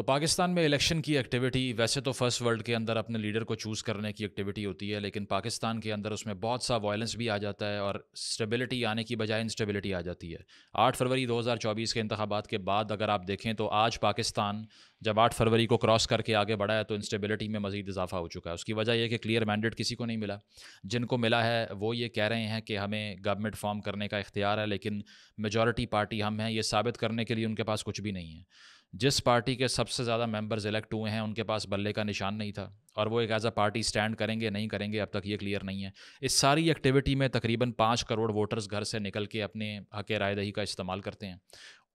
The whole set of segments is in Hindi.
तो पाकिस्तान में इलेक्शन की एक्टिविटी वैसे तो फर्स्ट वर्ल्ड के अंदर अपने लीडर को चूज़ करने की एक्टिविटी होती है लेकिन पाकिस्तान के अंदर उसमें बहुत सा वायलेंस भी आ जाता है और स्टेबिलिटी आने की बजाय इंस्टेबिलिटी आ जाती है आठ फरवरी 2024 के इंतबात के बाद अगर आप देखें तो आज पाकिस्तान जब आठ फरवरी को क्रॉस करके आगे बढ़ा है तो इंस्टेबिलिटी में मजीद इजाफा हो चुका है उसकी वजह यह कि क्लियर मैंडेट किसी को नहीं मिला जिनको मिला है वो ये कह रहे हैं कि हमें गवर्नमेंट फॉर्म करने का इख्तियार है लेकिन मेजॉरिटी पार्टी हम हैं ये साबित करने के लिए उनके पास कुछ भी नहीं है जिस पार्टी के सबसे ज़्यादा मेंबर्स इलेक्ट हुए हैं उनके पास बल्ले का निशान नहीं था और वो एक एज अ पार्टी स्टैंड करेंगे नहीं करेंगे अब तक ये क्लियर नहीं है इस सारी एक्टिविटी में तकरीबन पाँच करोड़ वोटर्स घर से निकल के अपने हक रायदही का इस्तेमाल करते हैं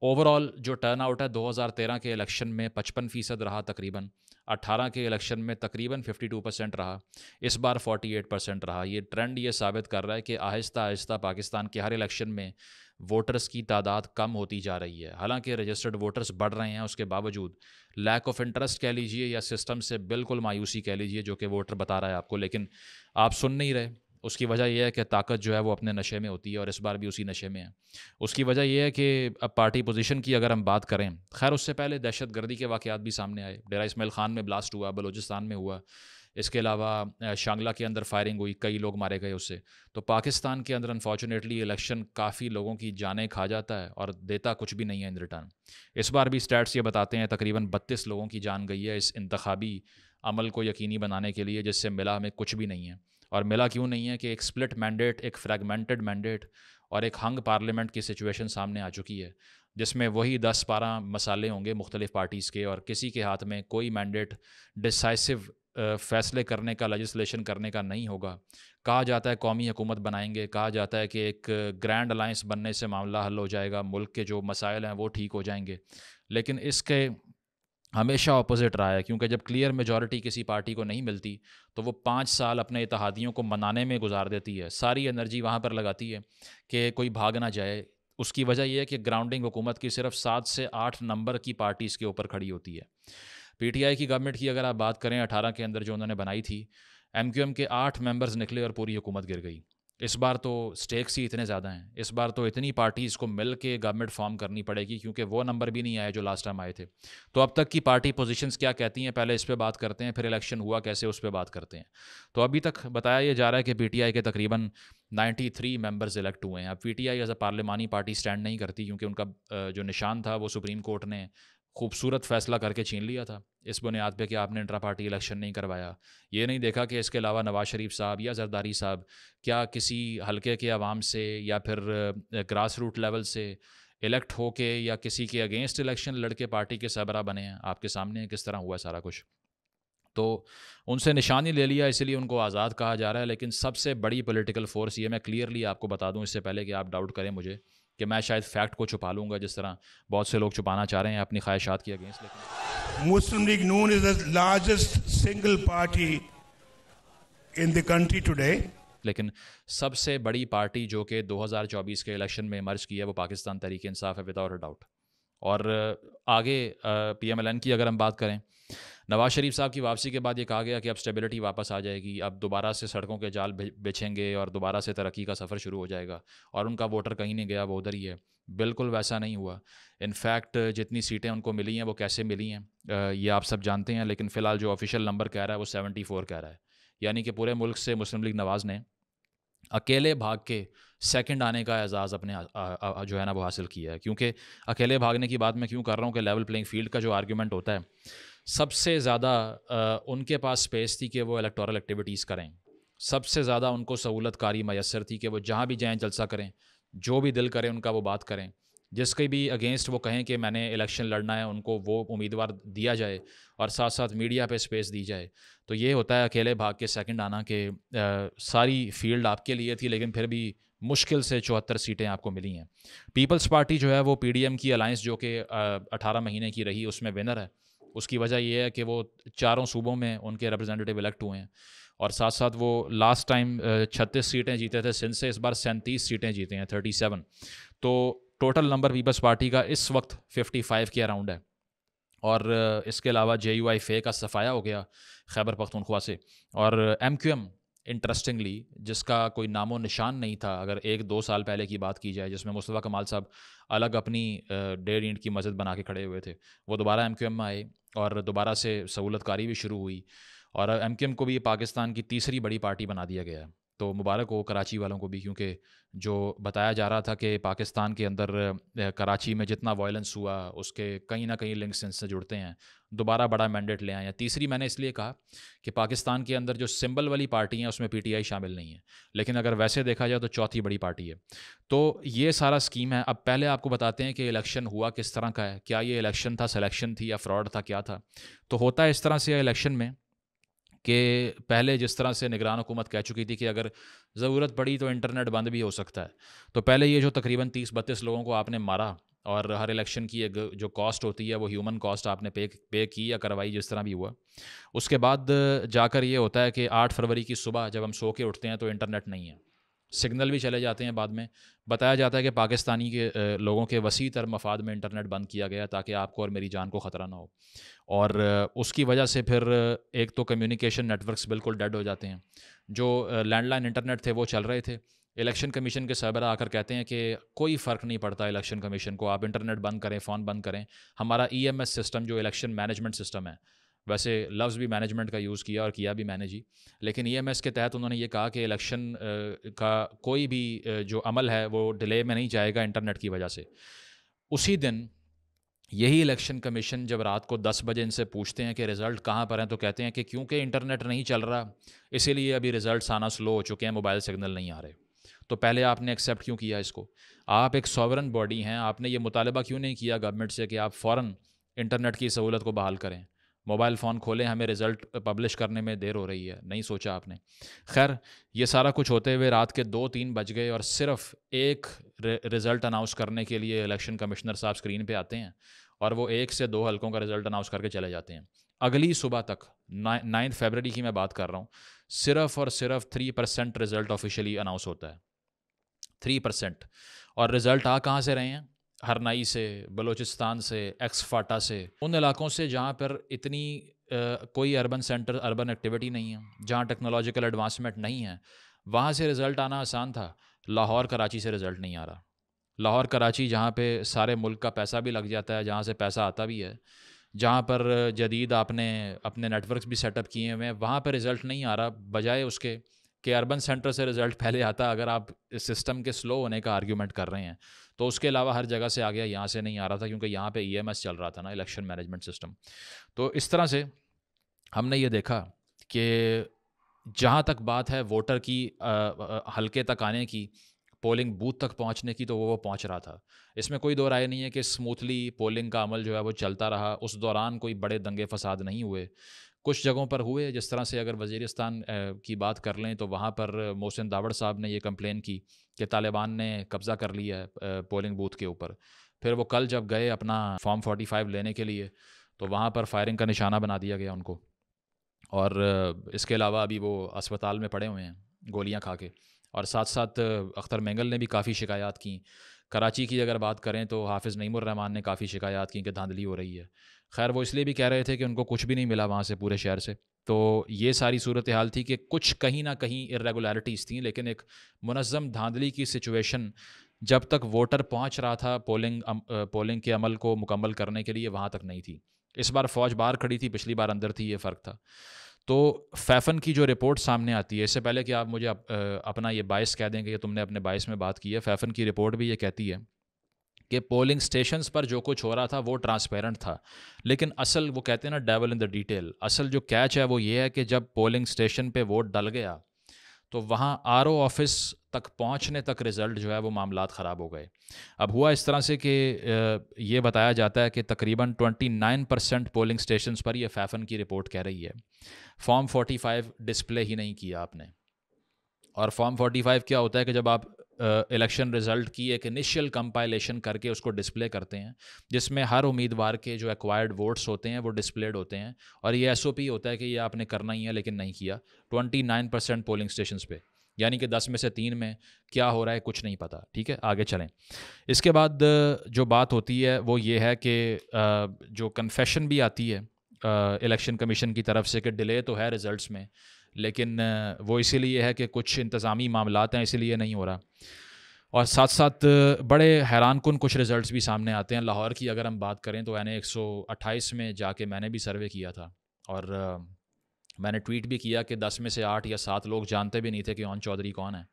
ओवरऑल जो टर्न आउट है 2013 के इलेक्शन में पचपन फ़ीसद रहा तकरीबन 18 के इलेक्शन में तकरीबन 52 परसेंट रहा इस बार 48 परसेंट रहा ये ट्रेंड ये साबित कर रहा है कि आहिस्ता आहिस्ता पाकिस्तान के हर इलेक्शन में वोटर्स की तादाद कम होती जा रही है हालांकि रजिस्टर्ड वोटर्स बढ़ रहे हैं उसके बावजूद लैक ऑफ इंटरेस्ट कह लीजिए या सिस्टम से बिल्कुल मायूसी कह लीजिए जो कि वोटर बता रहा है आपको लेकिन आप सुन नहीं रहे उसकी वजह यह है कि ताकत जो है वो अपने नशे में होती है और इस बार भी उसी नशे में है उसकी वजह यह है कि अब पार्टी पोजीशन की अगर हम बात करें खैर उससे पहले दहशत गर्दी के वाक़ात भी सामने आए डेरा इसमाइल खान में ब्लास्ट हुआ बलोचिस्तान में हुआ इसके अलावा शांगला के अंदर फायरिंग हुई कई लोग मारे गए उससे तो पाकिस्तान के अंदर अनफॉर्चुनेटली इलेक्शन काफ़ी लोगों की जानें खा जाता है और देता कुछ भी नहीं है इन रिटर्न इस बार भी स्टैट्स ये बताते हैं तकरीबन बत्तीस लोगों की जान गई है इस इंतबी अमल को यकीनी बनाने के लिए जिससे मिला हमें कुछ भी नहीं है और मिला क्यों नहीं है कि एक स्प्लिट मैंडेट एक फ्रेगमेंटेड मैंडेट और एक हंग पार्लियामेंट की सिचुएशन सामने आ चुकी है जिसमें वही दस बारह मसाले होंगे मुख्तलिफ पार्टीज़ के और किसी के हाथ में कोई मैंडेट डिसाइसिव फ़ैसले करने का लजिस्लेशन करने का नहीं होगा कहा जाता है कौमी हुकूमत बनाएंगे कहा जाता है कि एक ग्रैंड अलाइंस बनने से मामला हल हो जाएगा मुल्क के जो मसाइल हैं वो ठीक हो जाएंगे लेकिन इसके हमेशा अपोजिट रहा है क्योंकि जब क्लियर मेजॉरिटी किसी पार्टी को नहीं मिलती तो वो पाँच साल अपने इतिहादियों को मनाने में गुजार देती है सारी एनर्जी वहाँ पर लगाती है कि कोई भाग ना जाए उसकी वजह यह है कि ग्राउंडिंग हुकूमत की सिर्फ सात से आठ नंबर की पार्टीज़ के ऊपर खड़ी होती है पीटीआई की गवर्नमेंट की अगर आप बात करें अठारह के अंदर जो उन्होंने बनाई थी एम के आठ मेंबर्स निकले और पूरी हुकूमत गिर गई इस बार तो स्टेक्स ही इतने ज़्यादा हैं इस बार तो इतनी पार्टीज़ को मिल के गवर्नमेंट फॉर्म करनी पड़ेगी क्योंकि वो नंबर भी नहीं आए जो लास्ट टाइम आए थे तो अब तक की पार्टी पोजीशंस क्या कहती हैं पहले इस पर बात करते हैं फिर इलेक्शन हुआ कैसे उस पर बात करते हैं तो अभी तक बताया ये जा रहा है कि पी के तकरीबन नाइन्टी थ्री मेम्बर्स इलेक्ट हुए हैं अब आई एज अ पार्लिमानी पार्टी स्टैंड नहीं करती क्योंकि उनका जो निशान था वो सुप्रीम कोर्ट ने खूबसूरत फैसला करके छीन लिया था इस बुनियाद पे कि आपने इंट्रा पार्टी इलेक्शन नहीं करवाया ये नहीं देखा कि इसके अलावा नवाज़ शरीफ साहब या जरदारी साहब क्या किसी हलके के आवाम से या फिर ग्रास रूट लेवल से इलेक्ट होके या किसी के अगेंस्ट इलेक्शन लड़के पार्टी के सबरा बने हैं आपके सामने किस तरह हुआ सारा कुछ तो उनसे निशानी ले लिया इसलिए उनको आज़ाद कहा जा रहा है लेकिन सबसे बड़ी पॉलिटिकल फोर्स ये मैं क्लियरली आपको बता दूं इससे पहले कि आप डाउट करें मुझे कि मैं शायद फैक्ट को छुपा लूंगा जिस तरह बहुत से लोग छुपाना चाह रहे हैं अपनी ख्वाहिशात की अगेंस्ट लेकिन Muslim League Noon is the largest single party in the country today लेकिन सबसे बड़ी पार्टी जो कि 2024 के इलेक्शन में मर्ज की है वो पाकिस्तान तरीके इंसाफ है विदाउट डाउट और आगे पी की अगर हम बात करें नवाज शरीफ साहब की वापसी के बाद ये कहा गया कि अब स्टेबिलिटी वापस आ जाएगी अब दोबारा से सड़कों के जाल बेचेंगे और दोबारा से तरक्की का सफ़र शुरू हो जाएगा और उनका वोटर कहीं नहीं गया वो उधर ही है बिल्कुल वैसा नहीं हुआ इनफैक्ट जितनी सीटें उनको मिली हैं वो कैसे मिली हैं ये आप सब जानते हैं लेकिन फ़िलहाल जो ऑफिशियल नंबर कह रहा है वो सेवेंटी कह रहा है यानी कि पूरे मुल्क से मुस्लिम लीग नवाज़ ने अकेले भाग के सेकंड आने का एजाज़ अपने आ, आ, आ, जो है ना वो हासिल किया है क्योंकि अकेले भागने की बात मैं क्यों कर रहा हूँ कि लेवल प्लेइंग फील्ड का जो आर्ग्यूमेंट होता है सबसे ज़्यादा उनके पास स्पेस थी कि वो इलेक्टोरल एक्टिविटीज़ करें सबसे ज़्यादा उनको सहूलत कारी मैसर थी कि वो जहाँ भी जाएँ जलसा करें जो भी दिल करें उनका वो बात करें जिसके भी अगेंस्ट वो कहें कि मैंने इलेक्शन लड़ना है उनको वो उम्मीदवार दिया जाए और साथ साथ मीडिया पे स्पेस दी जाए तो ये होता है अकेले भाग के सेकंड आना के आ, सारी फील्ड आपके लिए थी लेकिन फिर भी मुश्किल से चौहत्तर सीटें आपको मिली हैं पीपल्स पार्टी जो है वो पी की अलायंस जो कि अठारह महीने की रही उसमें विनर है उसकी वजह यह है कि वो चारों सूबों में उनके रिप्रेजेंटेटिव इलेक्ट हुए हैं और साथ साथ वो लास्ट टाइम छत्तीस सीटें जीते थे सिंध से इस बार सैंतीस सीटें जीते हैं थर्टी सेवन तो टोटल नंबर पीपल्स पार्टी का इस वक्त फिफ्टी फाइव के अराउंड है और इसके अलावा जे यू आई फे का सफाया हो गया खैबर पख्तूनख्वा से और एम क्यू एम इंटरेस्टिंगली जिसका कोई नामो निशान नहीं था अगर एक दो साल पहले की बात की जाए जिसमें मुस्तफ़ा कमाल साहब अलग अपनी डेढ़ ईंट की मस्जिद बना के खड़े हुए थे वो दोबारा एम क्यू एम आए और दोबारा से सहूलतकारी भी शुरू हुई और एम क्यू एम को भी पाकिस्तान की तीसरी बड़ी पार्टी बना दिया गया है तो मुबारक हो कराची वालों को भी क्योंकि जो बताया जा रहा था कि पाकिस्तान के अंदर कराची में जितना वायलेंस हुआ उसके कहीं ना कहीं लिंक्स इनसे जुड़ते हैं दोबारा बड़ा मैंडेट ले आए हैं तीसरी मैंने इसलिए कहा कि पाकिस्तान के अंदर जो सिंबल वाली पार्टी हैं उसमें पीटीआई शामिल नहीं है लेकिन अगर वैसे देखा जाए तो चौथी बड़ी पार्टी है तो ये सारा स्कीम है अब पहले आपको बताते हैं कि इलेक्शन हुआ किस तरह का है क्या ये इलेक्शन था सिलेक्शन थी या फ्रॉड था क्या था तो होता है इस तरह से इलेक्शन में कि पहले जिस तरह से निगरान हुकूमत कह चुकी थी कि अगर ज़रूरत पड़ी तो इंटरनेट बंद भी हो सकता है तो पहले ये जो तकरीबन तीस बत्तीस लोगों को आपने मारा और हर इलेक्शन की एक जो कॉस्ट होती है वो ह्यूमन कॉस्ट आपने पे पे की या करवाई जिस तरह भी हुआ उसके बाद जाकर ये होता है कि आठ फरवरी की सुबह जब हम सो के उठते हैं तो इंटरनेट नहीं है सिग्नल भी चले जाते हैं बाद में बताया जाता है कि पाकिस्तानी के लोगों के वसी तर मफाद में इंटरनेट बंद किया गया ताकि आपको और मेरी जान को ख़तरा ना हो और उसकी वजह से फिर एक तो कम्युनिकेशन नेटवर्क्स बिल्कुल डेड हो जाते हैं जो लैंडलाइन इंटरनेट थे वो चल रहे थे इलेक्शन कमीशन के सरबरा आकर कहते हैं कि कोई फ़र्क नहीं पड़ता इलेक्शन कमीशन को आप इंटरनेट बंद करें फ़ोन बंद करें हमारा ई e सिस्टम जो इलेक्शन मैनेजमेंट सिस्टम है वैसे लफ्ज़ भी मैनेजमेंट का यूज़ किया और किया भी मैनेज ही लेकिन ई e के तहत उन्होंने ये कहा कि इलेक्शन का कोई भी जो अमल है वो डिले में नहीं जाएगा इंटरनेट की वजह से उसी दिन यही इलेक्शन कमीशन जब रात को 10 बजे इनसे पूछते हैं कि रिज़ल्ट कहाँ पर हैं तो कहते हैं कि क्योंकि इंटरनेट नहीं चल रहा इसीलिए अभी रिज़ल्ट आना स्लो हो चुके हैं मोबाइल सिग्नल नहीं आ रहे तो पहले आपने एक्सेप्ट क्यों किया इसको आप एक सॉवरन बॉडी हैं आपने ये मुतालबा क्यों नहीं किया गवर्नमेंट से कि आप फ़ौर इंटरनेट की सहूलत को बहाल करें मोबाइल फ़ोन खोलें हमें रिज़ल्ट पब्लिश करने में देर हो रही है नहीं सोचा आपने खैर ये सारा कुछ होते हुए रात के दो तीन बज गए और सिर्फ एक रिज़ल्ट अनाउंस करने के लिए इलेक्शन कमिश्नर साहब स्क्रीन पे आते हैं और वो एक से दो हलकों का रिज़ल्ट अनाउंस करके चले जाते हैं अगली सुबह तक नाइन्थ फेबररी की मैं बात कर रहा हूँ सिर्फ और सिर्फ three percent result officially announce होता है थ्री परसेंट और रिज़ल्ट आ कहाँ से रहे हैं हरनाई से बलूचिस्तान से एक्सफाटा से उन इलाकों से जहाँ पर इतनी आ, कोई अर्बन सेंटर अर्बन एक्टिविटी नहीं है जहाँ टेक्नोलॉजिकल एडवांसमेंट नहीं है वहाँ से रिज़ल्ट आना आसान था लाहौर कराची से रिज़ल्ट नहीं आ रहा लाहौर कराची जहाँ पे सारे मुल्क का पैसा भी लग जाता है जहाँ से पैसा आता भी है जहाँ पर जदीद आपने अपने नेटवर्क भी सेटअप किए हुए हैं वहाँ पर रिज़ल्ट नहीं आ रहा बजाय उसके कि अर्बन सेंटर से रिजल्ट पहले आता अगर आप इस सिस्टम के स्लो होने का आर्ग्यूमेंट कर रहे हैं तो उसके अलावा हर जगह से आ गया यहाँ से नहीं आ रहा था क्योंकि यहाँ पे ईएमएस e चल रहा था ना इलेक्शन मैनेजमेंट सिस्टम तो इस तरह से हमने ये देखा कि जहाँ तक बात है वोटर की हल्के तक आने की पोलिंग बूथ तक पहुंचने की तो वो वो पहुँच रहा था इसमें कोई दो राय नहीं है कि स्मूथली पोलिंग का अमल जो है वो चलता रहा उस दौरान कोई बड़े दंगे फसाद नहीं हुए कुछ जगहों पर हुए जिस तरह से अगर वजीरस्तान की बात कर लें तो वहाँ पर मोहसिन दावड़ साहब ने यह कम्प्लेन की कि तालिबान ने कब्ज़ा कर लिया है पोलिंग बूथ के ऊपर फिर वो कल जब गए अपना फॉर्म 45 लेने के लिए तो वहाँ पर फायरिंग का निशाना बना दिया गया उनको और इसके अलावा अभी वो अस्पताल में पड़े हुए हैं गोलियाँ खा के और साथ साथ अख्तर मैंगल ने भी काफ़ी शिकायत की कराची की अगर बात करें तो हाफिज़ नईमर रहमान ने काफ़ी शिकायत की कि धांधली हो रही है खैर वो इसलिए भी कह रहे थे कि उनको कुछ भी नहीं मिला वहाँ से पूरे शहर से तो ये सारी सूरत हाल थी कि कुछ कहीं ना कहीं इरेगुलरिटीज़ थी लेकिन एक मनज़म धांधली की सिचुएशन जब तक वोटर पहुँच रहा था पोलिंग अम, पोलिंग के अमल को मुकम्मल करने के लिए वहाँ तक नहीं थी इस बार फौज बाहर खड़ी थी पिछली बार अंदर थी ये फ़र्क था तो फैफन की जो रिपोर्ट सामने आती है इससे पहले कि आप मुझे अप, अपना ये बायस कह देंगे कि तुमने अपने बायस में बात की है फैफन की रिपोर्ट भी ये कहती है कि पोलिंग स्टेशंस पर जो कुछ हो रहा था वो ट्रांसपेरेंट था लेकिन असल वो कहते हैं ना डेवल इन द डिटेल असल जो कैच है वो ये है कि जब पोलिंग स्टेशन पे वोट डल गया तो वहाँ आर ऑफिस तक पहुँचने तक रिज़ल्ट जो है वो मामला ख़राब हो गए अब हुआ इस तरह से कि ये बताया जाता है कि तकरीबन 29 परसेंट पोलिंग स्टेशन पर यह फैफन की रिपोर्ट कह रही है फॉर्म 45 डिस्प्ले ही नहीं किया आपने और फॉर्म 45 क्या होता है कि जब आप इलेक्शन रिजल्ट की एक इनिशियल कंपाइलेशन करके उसको डिस्प्ले करते हैं जिसमें हर उम्मीदवार के जो एक्वायर्ड वोट्स होते हैं वो डिस्प्लेड होते हैं और ये एस होता है कि ये आपने करना ही है लेकिन नहीं किया twenty nine percent polling station पे यानी कि दस में से तीन में क्या हो रहा है कुछ नहीं पता ठीक है आगे चलें इसके बाद जो बात होती है वो ये है कि जो कन्फेशन भी आती है इलेक्शन कमीशन की तरफ से कि डिले तो है रिज़ल्ट में लेकिन वो इसीलिए है कि कुछ इंतज़ामी मामला हैं इसीलिए नहीं हो रहा और साथ साथ बड़े हैरान कन कुछ रिज़ल्ट भी सामने आते हैं लाहौर की अगर हम बात करें तो मैंने एक सौ अट्ठाईस में जाके मैंने भी सर्वे किया था और मैंने ट्वीट भी किया कि दस में से आठ या सात लोग जानते भी नहीं थे कि ओन चौधरी कौन है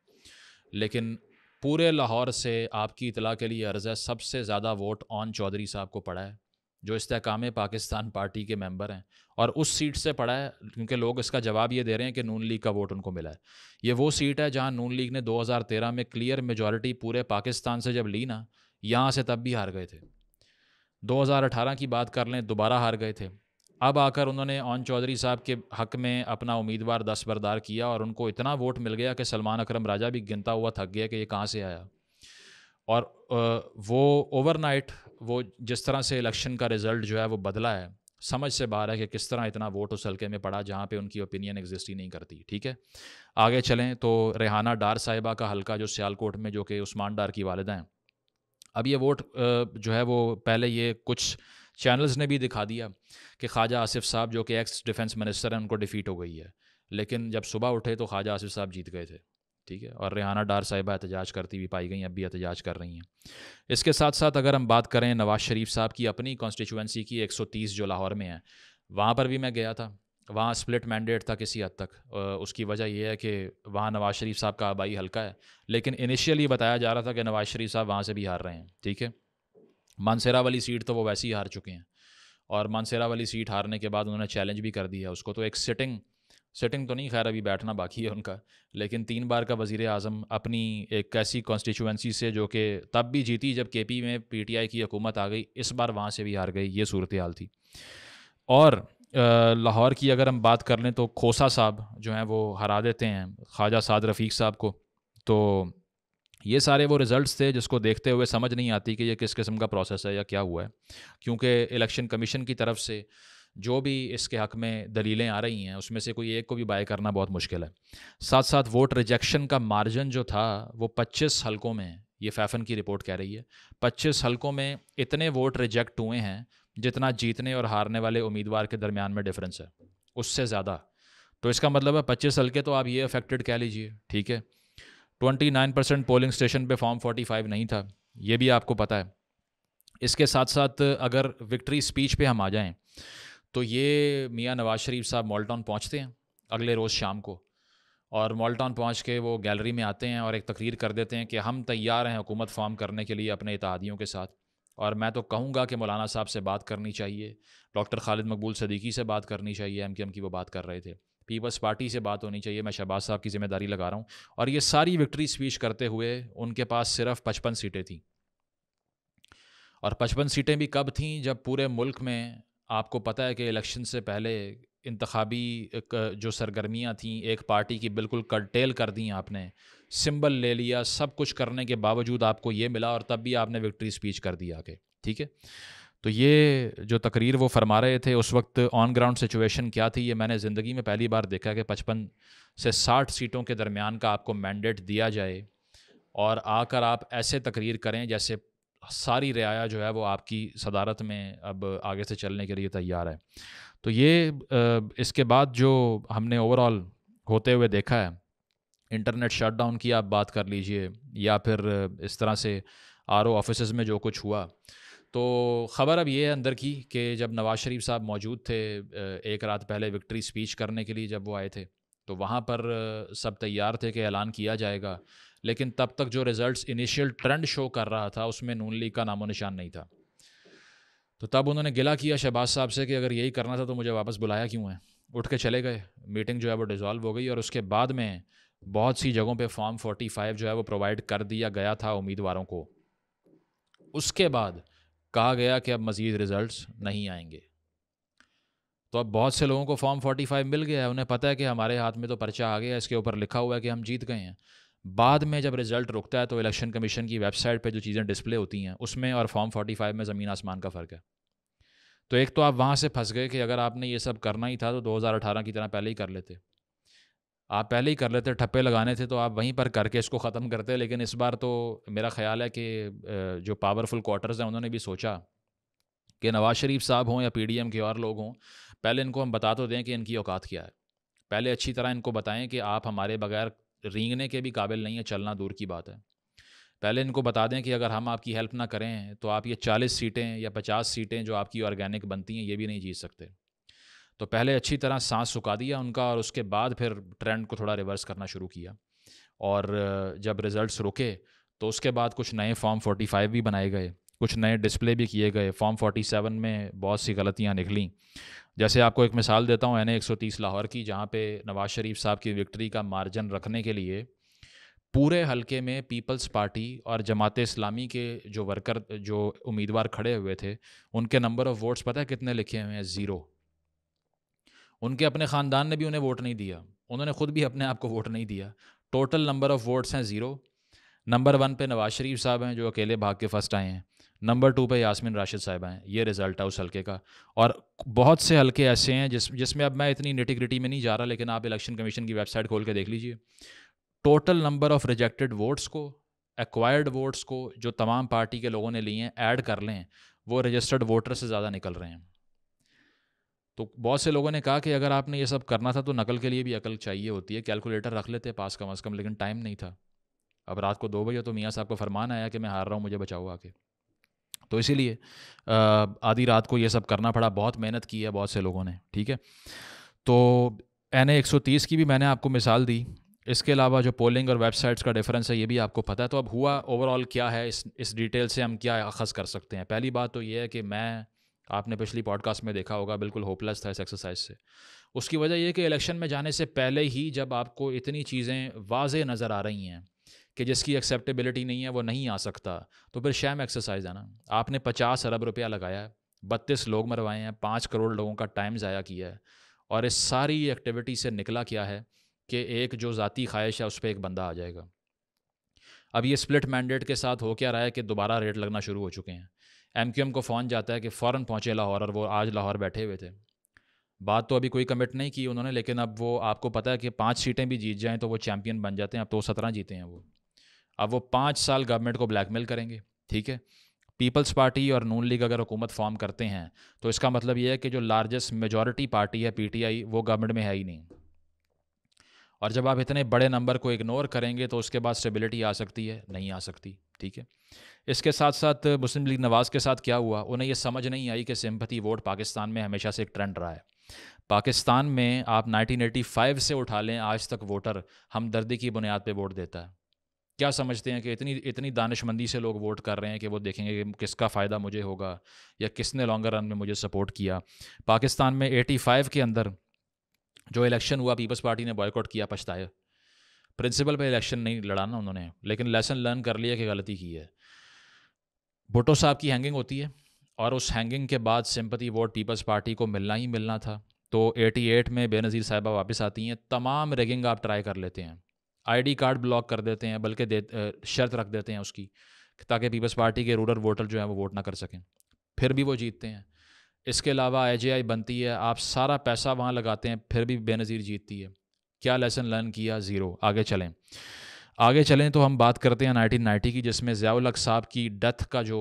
लेकिन पूरे लाहौर से आपकी इतला के लिए अर्ज़ है सबसे ज़्यादा वोट ओन चौधरी साहब को पड़ा है जो इस्तेकाम पाकिस्तान पार्टी के मेंबर हैं और उस सीट से पड़ा है क्योंकि लोग इसका जवाब ये दे रहे हैं कि नून लीग का वोट उनको मिला है ये वो सीट है जहाँ नून लीग ने 2013 में क्लियर मेजॉरिटी पूरे पाकिस्तान से जब ली ना यहाँ से तब भी हार गए थे 2018 की बात कर लें दोबारा हार गए थे अब आकर उन्होंने ओन चौधरी साहब के हक में अपना उम्मीदवार दस बरदार किया और उनको इतना वोट मिल गया कि सलमान अकरम राजा भी गिनता हुआ थक गया कि ये कहाँ से आया और वो ओवरनाइट वो जिस तरह से इलेक्शन का रिज़ल्ट जो है वो बदला है समझ से बाहर है कि किस तरह इतना वोट उस हल्के में पड़ा जहाँ पे उनकी ओपिनियन एग्जिस्ट ही नहीं करती ठीक है आगे चलें तो रेहाना डार साहिबा का हल्का जो सियालकोट में जो कि उस्मान डार की वालदा हैं अब ये वोट जो है वो पहले ये कुछ चैनल्स ने भी दिखा दिया कि ख्वाजा आसिफ साहब जो कि एक्स डिफेंस मिनिस्टर हैं उनको डिफ़ीट हो गई है लेकिन जब सुबह उठे तो ख्वाजा आसिफ साहब जीत गए थे ठीक है और रेहाना डार साहिबा एहतजाज करती हुई पाई गई अब भी एहतजाज कर रही हैं इसके साथ साथ अगर हम बात करें नवाज़ शरीफ साहब की अपनी कॉन्स्टिट्यूंसी की 130 जो लाहौर में है वहाँ पर भी मैं गया था वहाँ स्प्लिट मैंडेट था किसी हद तक उसकी वजह यह है कि वहाँ नवाज़ शरीफ साहब का आबाई हल्का है लेकिन इनिशियली बताया जा रहा था कि नवाज़ शरीफ साहब वहाँ से भी हार रहे हैं ठीक है मानसेरा वाली सीट तो वो वैसे ही हार चुके हैं और मानसेरा वाली सीट हारने के बाद उन्होंने चैलेंज भी कर दिया उसको तो एक सिटिंग सिटिंग तो नहीं खैर अभी बैठना बाकी है उनका लेकिन तीन बार का वज़ी अजम अपनी एक ऐसी कॉन्स्टिट्यूंसी से जो कि तब भी जीती जब के पी में पी टी आई की हुकूमत आ गई इस बार वहाँ से भी हार गई ये सूरत हाल थी और लाहौर की अगर हम बात कर लें तो खोसा साहब जो हैं वो हरा देते हैं ख्वाजा साद रफ़ीक साहब को तो ये सारे वो रिज़ल्ट्स थे जिसको देखते हुए समझ नहीं आती कि ये किस किस्म का प्रोसेस है या क्या हुआ है क्योंकि इलेक्शन कमीशन की तरफ से जो भी इसके हक में दलीलें आ रही हैं उसमें से कोई एक को भी बाय करना बहुत मुश्किल है साथ साथ वोट रिजेक्शन का मार्जिन जो था वो 25 हलकों में ये फैफन की रिपोर्ट कह रही है 25 हलकों में इतने वोट रिजेक्ट हुए हैं जितना जीतने और हारने वाले उम्मीदवार के दरमियान में डिफरेंस है उससे ज़्यादा तो इसका मतलब है पच्चीस हल्के तो आप ये अफेक्टेड कह लीजिए ठीक है twenty nine percent polling station पे फॉर्म फोर्टी फाइव नहीं था ये भी आपको पता है इसके साथ साथ अगर विक्ट्री स्पीच पे हम आ जाएं तो ये मियाँ नवाज शरीफ साहब मॉल्टॉन पहुँचते हैं अगले रोज़ शाम को और मॉल्टॉन पहुँच के वो गैलरी में आते हैं और एक तकरीर कर देते हैं कि हम तैयार हैं हुकूमत फॉर्म करने के लिए अपने इतिहादियों के साथ और मैं तो कहूँगा कि मौलाना साहब से बात करनी चाहिए डॉक्टर खालिद मकबूल सदीकी से बात करनी चाहिए एम के एम की वो बात कर रहे थे पीपल्स पार्टी से बात होनी चाहिए मैं शहबाज साहब की ज़िम्मेदारी लगा रहा हूँ और ये सारी विक्ट्री स्पीच करते हुए उनके पास सिर्फ पचपन सीटें थीं और पचपन सीटें भी कब थीं जब पूरे मुल्क में आपको पता है कि इलेक्शन से पहले इंतबी जो सरगर्मियाँ थीं एक पार्टी की बिल्कुल कटेल कर दी आपने सिंबल ले लिया सब कुछ करने के बावजूद आपको ये मिला और तब भी आपने विक्ट्री स्पीच कर दी आगे ठीक है तो ये जो तकरीर वो फरमा रहे थे उस वक्त ऑन ग्राउंड सिचुएशन क्या थी ये मैंने ज़िंदगी में पहली बार देखा कि पचपन से साठ सीटों के दरमियान का आपको मैंडेट दिया जाए और आकर आप ऐसे तकरीर करें जैसे सारी रियाया जो है वो आपकी सदारत में अब आगे से चलने के लिए तैयार है तो ये इसके बाद जो हमने ओवरऑल होते हुए देखा है इंटरनेट शटडाउन की आप बात कर लीजिए या फिर इस तरह से आर ओ में जो कुछ हुआ तो ख़बर अब ये है अंदर की कि जब नवाज़ शरीफ साहब मौजूद थे एक रात पहले विक्ट्री स्पीच करने के लिए जब वो आए थे तो वहाँ पर सब तैयार थे कि ऐलान किया जाएगा लेकिन तब तक जो रिज़ल्ट इनिशियल ट्रेंड शो कर रहा था उसमें नून लीग का नामो निशान नहीं था तो तब उन्होंने गिला किया शहबाज साहब से कि अगर यही करना था तो मुझे वापस बुलाया क्यों है उठ के चले गए मीटिंग जो है वो डिज़ोल्व हो गई और उसके बाद में बहुत सी जगहों पे फॉर्म 45 जो है वो प्रोवाइड कर दिया गया था उम्मीदवारों को उसके बाद कहा गया कि अब मज़ीद रिज़ल्ट नहीं आएंगे तो अब बहुत से लोगों को फॉर्म फोर्टी फाइव मिल गया है उन्हें पता है कि हमारे हाथ में तो पर्चा आ गया इसके ऊपर लिखा हुआ है कि हम जीत गए हैं बाद में जब रिजल्ट रुकता है तो इलेक्शन कमीशन की वेबसाइट पर जो चीज़ें डिस्प्ले होती हैं उसमें और फॉर्म फाइव में ज़मीन आसमान का फ़र्क है तो एक तो आप वहाँ से फंस गए कि अगर आपने ये सब करना ही था तो अठारह की तरह पहले ही कर लेते आप पहले ही कर लेते ठप्पे लगाने थे तो आप वहीं पर करके इसको ख़त्म करते लेकिन इस बार तो मेरा ख्याल है कि जो पावरफुल क्वार्टर्स हैं उन्होंने भी सोचा कि नवाज शरीफ साहब हों या पीडीएम के और लोग हों पहले इनको हम बता तो दें कि इनकी औकात क्या है पहले अच्छी तरह इनको बताएं कि आप हमारे बगैर रेंगने के भी काबिल नहीं है चलना दूर की बात है पहले इनको बता दें कि अगर हम आपकी हेल्प ना करें तो आप ये चालीस सीटें या पचास सीटें जो आपकी ऑर्गेनिक बनती हैं ये भी नहीं जीत सकते तो पहले अच्छी तरह सांस सुखा दिया उनका और उसके बाद फिर ट्रेंड को थोड़ा रिवर्स करना शुरू किया और जब रिज़ल्ट रुके तो उसके बाद कुछ नए फॉर्म 45 भी बनाए गए कुछ नए डिस्प्ले भी किए गए फॉर्म 47 में बहुत सी गलतियाँ निकलीं जैसे आपको एक मिसाल देता हूँ एन ए लाहौर की जहाँ पे नवाज शरीफ साहब की विक्ट्री का मार्जिन रखने के लिए पूरे हलके में पीपल्स पार्टी और जमात इस्लामी के जो वर्कर जो उम्मीदवार खड़े हुए थे उनके नंबर ऑफ़ वोट्स पता है कितने लिखे हुए हैं ज़ीरो उनके अपने ख़ानदान ने भी उन्हें वोट नहीं दिया उन्होंने ख़ुद भी अपने आप को वोट नहीं दिया टोटल नंबर ऑफ़ वोट्स हैं ज़ीरो नंबर वन पे नवाज शरीफ साहब हैं जो अकेले भाग के फर्स्ट आए हैं नंबर टू पे यासमिन राशिद साहब हैं ये रिज़ल्ट है उस हल्के का और बहुत से हल्के ऐसे हैं जिस जिसमें अब मैं इतनी निटिग्रिटी में नहीं जा रहा लेकिन आप इलेक्शन कमीशन की वेबसाइट खोल के देख लीजिए total number of rejected votes को एक्वायर्ड वोट्स को जो तमाम पार्टी के लोगों ने लिए हैं ऐड कर लें वो रजिस्टर्ड वोटर से ज़्यादा निकल रहे हैं तो बहुत से लोगों ने कहा कि अगर आपने ये सब करना था तो नकल के लिए भी अकल चाहिए होती है कैलकुलेटर रख लेते पास कम अज़ कम लेकिन टाइम नहीं था अब रात को दो बजे तो मियाँ साहब को फरमान आया कि मैं हार रहा हूँ मुझे बचाओ आके तो इसीलिए आधी रात को ये सब करना पड़ा बहुत मेहनत की है बहुत से लोगों ने ठीक है तो एन ए की भी मैंने आपको मिसाल दी इसके अलावा जो पोलिंग और वेबसाइट्स का डिफरेंस है ये भी आपको पता है तो अब हुआ ओवरऑल क्या है इस इस डिटेल से हम क्या अखज़ कर सकते हैं पहली बात तो ये है कि मैं आपने पिछली पॉडकास्ट में देखा होगा बिल्कुल होपलेस था इस एक्सरसाइज से उसकी वजह यह कि इलेक्शन में जाने से पहले ही जब आपको इतनी चीज़ें वाज नज़र आ रही हैं कि जिसकी एक्सेप्टेबिलिटी नहीं है वो नहीं आ सकता तो फिर शैम एक्सरसाइज है ना आपने पचास अरब रुपया लगाया है बत्तीस लोग मरवाए हैं पाँच करोड़ लोगों का टाइम ज़ाया किया है और इस सारी एक्टिविटी से निकला क्या है कि एक जो ज़ाती ख्वाहिश है उस पर एक बंदा आ जाएगा अब ये स्प्लिट मैंडेट के साथ हो क्या रहा है कि दोबारा रेट लगना शुरू हो चुके हैं एम को फ़ोन जाता है कि फ़ौर पहुँचे लाहौर और वो आज लाहौर बैठे हुए थे बात तो अभी कोई कमिट नहीं की उन्होंने लेकिन अब वो आपको पता है कि पाँच सीटें भी जीत जाएँ तो वो चैम्पियन बन जाते हैं अब तो सत्रह जीते हैं वो अब वो पाँच साल गवर्नमेंट को ब्लैकमेल करेंगे ठीक है पीपल्स पार्टी और नून लीग अगर हुकूमत फॉर्म करते हैं तो इसका मतलब ये है कि जो लार्जेस्ट मेजॉरिटी पार्टी है पीटीआई वो गवर्नमेंट में है ही नहीं और जब आप इतने बड़े नंबर को इग्नोर करेंगे तो उसके बाद स्टेबिलिटी आ सकती है नहीं आ सकती ठीक है इसके साथ साथ मुस्लिम लीग नवाज़ के साथ क्या हुआ उन्हें यह समझ नहीं आई कि सिंपथी वोट पाकिस्तान में हमेशा से एक ट्रेंड रहा है पाकिस्तान में आप 1985 से उठा लें आज तक वोटर हमदर्दी की बुनियाद पर वोट देता है क्या समझते हैं कि इतनी इतनी दानशमंदी से लोग वोट कर रहे हैं कि वो देखेंगे कि किसका फ़ायदा मुझे होगा या किसने लॉन्गर रन में मुझे सपोर्ट किया पाकिस्तान में 85 के अंदर जो इलेक्शन हुआ पीपल्स पार्टी ने बॉयकॉट किया पछताया प्रिंसिपल पे इलेक्शन नहीं लड़ा ना उन्होंने लेकिन लेसन लर्न कर लिया कि गलती की है भुटो साहब की हैंगिंग होती है और उस हैंगिंग के बाद सिंपति वोट पीपल्स पार्टी को मिलना ही मिलना था तो 88 में बेनज़ीर साहिबा वापस आती हैं तमाम रेगिंग आप ट्राई कर लेते हैं आईडी कार्ड ब्लॉक कर देते हैं बल्कि दे शर्त रख देते हैं उसकी ताकि पीपल्स पार्टी के रूरल वोटर जो हैं वो वोट ना कर सकें फिर भी वो जीतते हैं इसके अलावा आई बनती है आप सारा पैसा वहाँ लगाते हैं फिर भी बेनज़ीर जीतती है क्या लेसन लर्न किया ज़ीरो आगे चलें आगे चलें तो हम बात करते हैं नाइन्टी की जिसमें ज़ियाउल हक साहब की डेथ का जो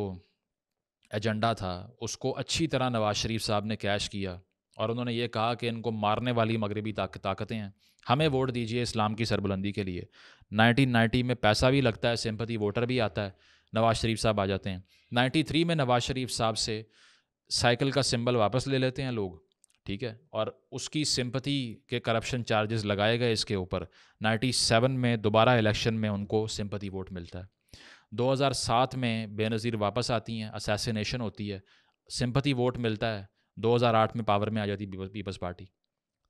एजेंडा था उसको अच्छी तरह नवाज शरीफ साहब ने कैश किया और उन्होंने ये कहा कि इनको मारने वाली मगरबी ताकतें हैं हमें वोट दीजिए इस्लाम की सरबुलंदी के लिए 1990 में पैसा भी लगता है सिंपति वोटर भी आता है नवाज शरीफ साहब आ जाते हैं 93 में नवाज शरीफ साहब से साइकिल का सिंबल वापस ले लेते हैं लोग ठीक है और उसकी सिंपति के करप्शन चार्जेस लगाए गए इसके ऊपर 97 में दोबारा इलेक्शन में उनको सिंपति वोट मिलता है 2007 में बेनज़ीर वापस आती हैं असैसिनेशन होती है सिंपति वोट मिलता है 2008 में पावर में आ जाती है पीपल्स पार्टी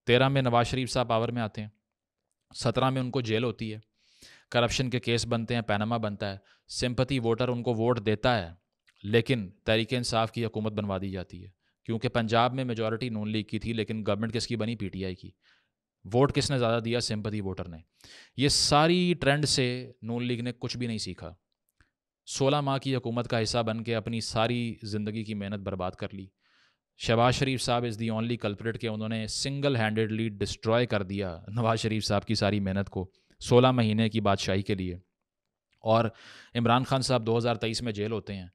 तेरह में नवाज शरीफ साहब पावर में आते हैं सत्रह में उनको जेल होती है करप्शन के केस बनते हैं पैनामा बनता है सिंपति वोटर उनको वोट देता है लेकिन तहरीक इंसाफ की हुकूमत बनवा दी जाती है क्योंकि पंजाब में मेजॉरिटी नून लीग की थी लेकिन गवर्नमेंट किसकी बनी पीटीआई की वोट किसने ज़्यादा दिया सिंपति वोटर ने ये सारी ट्रेंड से नून लीग ने कुछ भी नहीं सीखा सोलह माह की हुकूमत का हिस्सा बन के अपनी सारी ज़िंदगी की मेहनत बर्बाद कर ली शहबाज शरीफ साहब इज़ दी ओनली कल्परेट के उन्होंने सिंगल हैंडेडली डिस्ट्रॉय कर दिया नवाज शरीफ साहब की सारी मेहनत को सोलह महीने की बादशाही के लिए और इमरान खान साहब 2023 में जेल होते हैं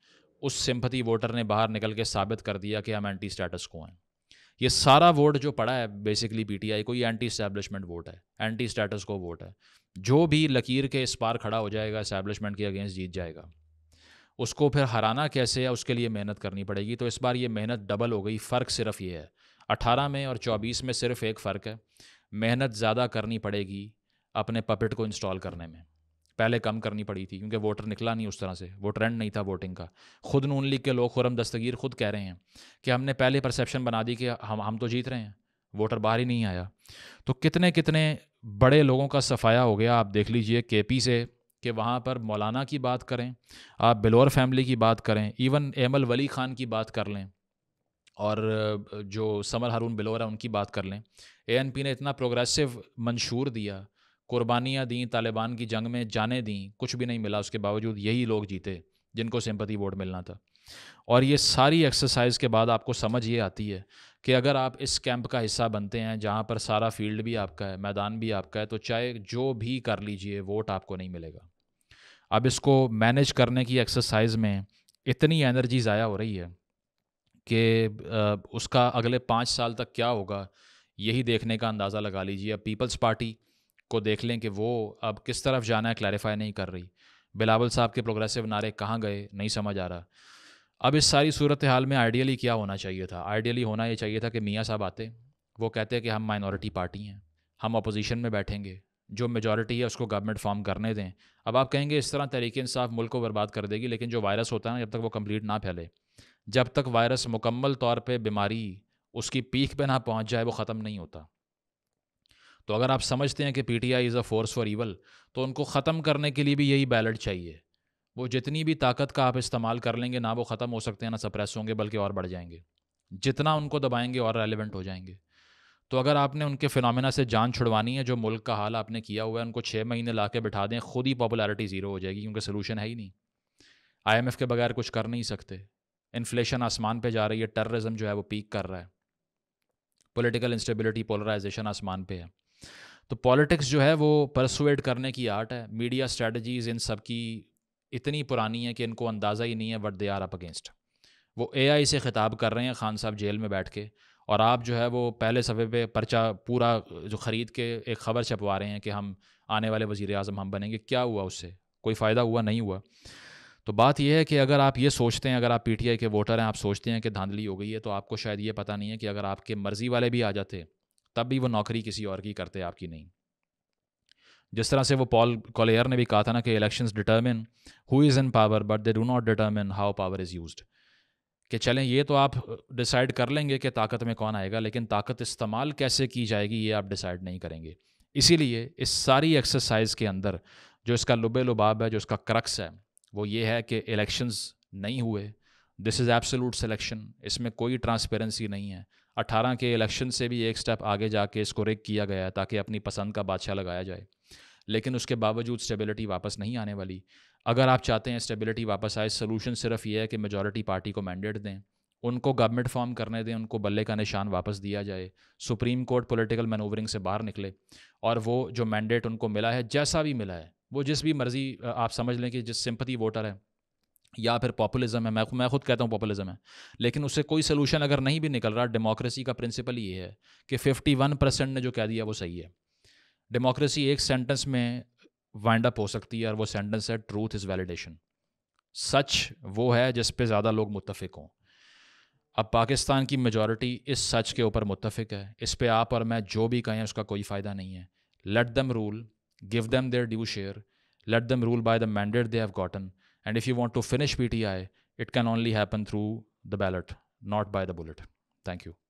उस सिंपथी वोटर ने बाहर निकल के साबित कर दिया कि हम एंटी स्टेटस को हैं ये सारा वोट जो पड़ा है बेसिकली आई को ये एंटी इस्टेब्लिशमेंट वोट है anti status quo vote जो भी लकीर के इस पार खड़ा हो जाएगा इस्टेब्लिशमेंट के अगेंस्ट जीत जाएगा उसको फिर हराना कैसे है उसके लिए मेहनत करनी पड़ेगी तो इस बार ये मेहनत डबल हो गई फ़र्क सिर्फ ये है अठारह में और चौबीस में सिर्फ एक फ़र्क है मेहनत ज़्यादा करनी पड़ेगी अपने पपेट को इंस्टॉल करने में पहले कम करनी पड़ी थी क्योंकि वोटर निकला नहीं उस तरह से वो ट्रेंड नहीं था वोटिंग का खुद नून लीग के लोग खुरम दस्तगीर खुद कह रहे हैं कि हमने पहले परसेप्शन बना दी कि हम हम तो जीत रहे हैं वोटर बाहर ही नहीं आया तो कितने कितने बड़े लोगों का सफाया हो गया आप देख लीजिए के पी से कि वहाँ पर मौलाना की बात करें आप बिलोर फैमिली की बात करें इवन एमल वली ख़ान की बात कर लें और जो समर हारून बिलोर है उनकी बात कर लें ए ने इतना प्रोग्रेसिव मंशूर दिया कुर्बानियाँ दी तालिबान की जंग में जाने दी कुछ भी नहीं मिला उसके बावजूद यही लोग जीते जिनको सिंपति वोट मिलना था और ये सारी एक्सरसाइज के बाद आपको समझ ये आती है कि अगर आप इस कैंप का हिस्सा बनते हैं जहाँ पर सारा फील्ड भी आपका है मैदान भी आपका है तो चाहे जो भी कर लीजिए वोट आपको नहीं मिलेगा अब इसको मैनेज करने की एक्सरसाइज में इतनी एनर्जी ज़ाया हो रही है कि उसका अगले पाँच साल तक क्या होगा यही देखने का अंदाज़ा लगा लीजिए अब पीपल्स पार्टी को देख लें कि वो अब किस तरफ जाना है क्लैरिफाई नहीं कर रही बिलावल साहब के प्रोग्रेसिव नारे कहाँ गए नहीं समझ आ रहा अब इस सारी सूरत हाल में आइडियली क्या होना चाहिए था आइडियली होना ये चाहिए था कि मियाँ साहब आते वो कहते हैं कि हम माइनॉरिटी पार्टी हैं हम अपोजिशन में बैठेंगे जो मेजॉरिटी है उसको गवर्नमेंट फॉर्म करने दें अब आप कहेंगे इस तरह तरीके इंसाफ मुल्क को बर्बाद कर देगी लेकिन जो वायरस होता है ना जब तक वो कम्प्लीट ना फैले जब तक वायरस मुकम्मल तौर पर बीमारी उसकी पीक पर ना पहुँच जाए वो ख़त्म नहीं होता तो अगर आप समझते हैं कि P T I is a force for evil तो उनको ख़त्म करने के लिए भी यही बैलेट चाहिए वो जितनी भी ताकत का आप इस्तेमाल कर लेंगे ना वो ख़त्म हो सकते हैं ना सप्रेस होंगे बल्कि और बढ़ जाएंगे जितना उनको दबाएंगे और रेलिवेंट हो जाएंगे तो अगर आपने उनके फिनमिना से जान छुड़वानी है जो मुल्क का हाल आपने किया हुआ है उनको छः महीने ला के बिठा दें खुद ही पॉपुलैरिटी ज़ीरो हो जाएगी क्योंकि सोलूशन है ही नहीं आई के बगैर कुछ कर नहीं सकते इन्फ्लेशन आसमान पर जा रही है टेररिज्म जो है वो पीक कर रहा है पोलिटिकल इंस्टेबिलिटी पोलराइजेशन आसमान पर है तो पॉलिटिक्स जो है वो परसुएट करने की आर्ट है मीडिया स्ट्रेटजीज़ इन सब की इतनी पुरानी है कि इनको अंदाज़ा ही नहीं है what they are up against वो ए से ख़िताब कर रहे हैं खान साहब जेल में बैठ के और आप जो है वो पहले सफ़े पे पर्चा पूरा जो ख़रीद के एक ख़बर छपवा रहे हैं कि हम आने वाले वज़ी अजम हम बनेंगे क्या हुआ उससे कोई फ़ायदा हुआ नहीं हुआ तो बात यह है कि अगर आप ये सोचते हैं अगर आप आई के वोटर हैं आप सोचते हैं कि धांधली हो गई है तो आपको शायद ये पता नहीं है कि अगर आपके मर्ज़ी वाले भी आ जाते तब भी वो नौकरी किसी और की करते आपकी नहीं जिस तरह से वो पॉल कॉलेयर ने भी कहा था ना कि elections determine who is in power but they do not determine how power is used कि चलें ये तो आप डिसाइड कर लेंगे कि ताकत में कौन आएगा लेकिन ताकत इस्तेमाल कैसे की जाएगी ये आप डिसाइड नहीं करेंगे इसीलिए इस सारी एक्सरसाइज के अंदर जो इसका लुबे लुबाब है जो इसका क्रक्स है वो ये है कि इलेक्शंस नहीं हुए दिस इज़ एब्सोलूट सिलेक्शन इसमें कोई ट्रांसपेरेंसी नहीं है अट्ठारह के इलेक्शन से भी एक स्टेप आगे जाके इसको रेक किया गया है ताकि अपनी पसंद का बादशाह लगाया जाए लेकिन उसके बावजूद स्टेबिलिटी वापस नहीं आने वाली अगर आप चाहते हैं स्टेबिलिटी वापस आए सोलूशन सिर्फ ये है कि मेजोरिटी पार्टी को मैंडेट दें उनको गवर्नमेंट फॉर्म करने दें उनको बल्ले का निशान वापस दिया जाए सुप्रीम कोर्ट पॉलिटिकल मैनूवरिंग से बाहर निकले और वो जो मैंडेट उनको मिला है जैसा भी मिला है वो जिस भी मर्ज़ी आप समझ लें कि जिस सिंपथी वोटर है या फिर पॉपुलिज्म है मैं मैं खुद कहता हूँ पॉपुलिज्म है लेकिन उससे कोई सोलूशन अगर नहीं भी निकल रहा डेमोक्रेसी का प्रिंसिपल ये है कि फिफ्टी परसेंट ने जो कह दिया वो सही है डेमोक्रेसी एक सेंटेंस में वाइंड अप हो सकती है और वो सेंटेंस है ट्रूथ इज़ वैलिडेशन सच वो है जिस पे ज़्यादा लोग मुतफिक हों अब पाकिस्तान की मेजॉरिटी इस सच के ऊपर मुतफिक है इस पर आप और मैं जो भी कहें उसका कोई फ़ायदा नहीं है let them rule give them their due share let them rule by the mandate they have gotten and if you want to finish P T I it can only happen through the ballot not by the bullet thank you